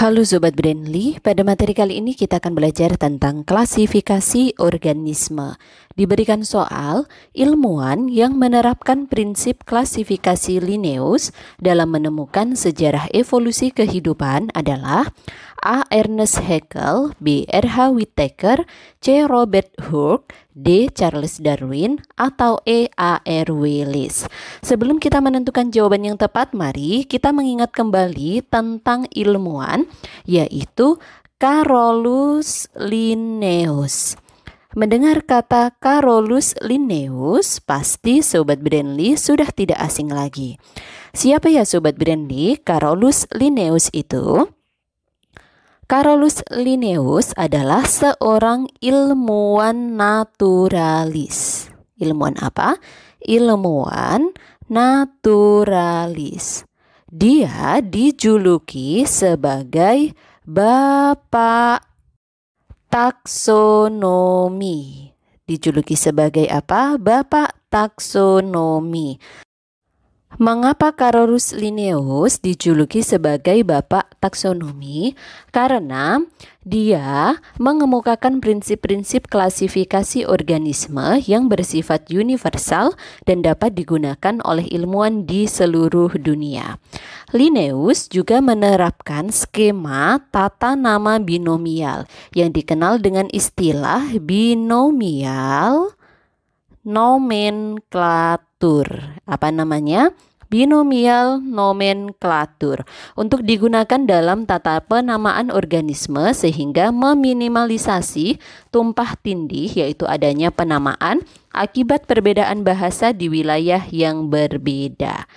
Halo Sobat Brandly, pada materi kali ini kita akan belajar tentang klasifikasi organisme diberikan soal ilmuwan yang menerapkan prinsip klasifikasi Linnaeus dalam menemukan sejarah evolusi kehidupan adalah A. Ernest Haeckel, B. R. H. Whittaker, C. Robert Hooke, D. Charles Darwin, atau E. A. R. Willis. Sebelum kita menentukan jawaban yang tepat, mari kita mengingat kembali tentang ilmuwan, yaitu Carolus Linnaeus. Mendengar kata Carolus Linnaeus, pasti Sobat Brandly sudah tidak asing lagi. Siapa ya Sobat Brandly? Carolus Linnaeus itu? Carolus Linnaeus adalah seorang ilmuwan naturalis. Ilmuwan apa? Ilmuwan naturalis. Dia dijuluki sebagai Bapak Taksonomi dijuluki sebagai apa? Bapak taksonomi. Mengapa Carolus Linnaeus dijuluki sebagai bapak taksonomi? Karena dia mengemukakan prinsip-prinsip klasifikasi organisme yang bersifat universal dan dapat digunakan oleh ilmuwan di seluruh dunia. Linnaeus juga menerapkan skema tata nama binomial yang dikenal dengan istilah binomial nomenklatur apa namanya? binomial nomenklatur untuk digunakan dalam tata penamaan organisme sehingga meminimalisasi tumpah tindih yaitu adanya penamaan akibat perbedaan bahasa di wilayah yang berbeda.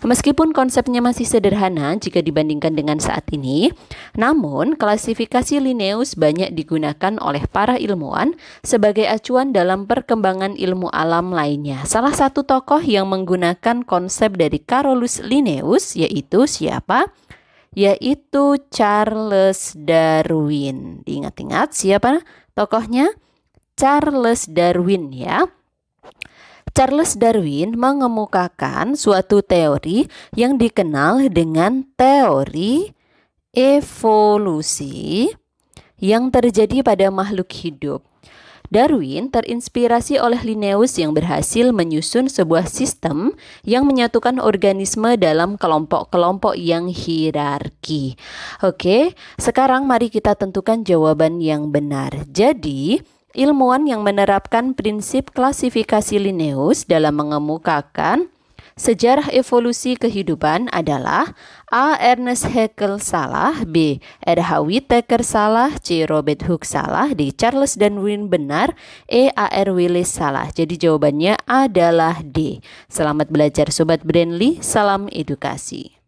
Meskipun konsepnya masih sederhana jika dibandingkan dengan saat ini, namun klasifikasi Linnaeus banyak digunakan oleh para ilmuwan sebagai acuan dalam perkembangan ilmu alam lainnya. Salah satu tokoh yang menggunakan konsep dari Carolus Linnaeus yaitu siapa? yaitu Charles Darwin. ingat ingat siapa tokohnya? Charles Darwin ya. Charles Darwin mengemukakan suatu teori yang dikenal dengan teori evolusi yang terjadi pada makhluk hidup. Darwin terinspirasi oleh Linnaeus yang berhasil menyusun sebuah sistem yang menyatukan organisme dalam kelompok-kelompok yang hierarki. Oke, sekarang mari kita tentukan jawaban yang benar. Jadi, ilmuwan yang menerapkan prinsip klasifikasi Linnaeus dalam mengemukakan Sejarah evolusi kehidupan adalah A. Ernest Haeckel salah, B. R.H. Whittaker salah, C. Robert Hooke salah, D. Charles Darwin benar, E. A. R. Willis salah. Jadi jawabannya adalah D. Selamat belajar Sobat Brandly, salam edukasi.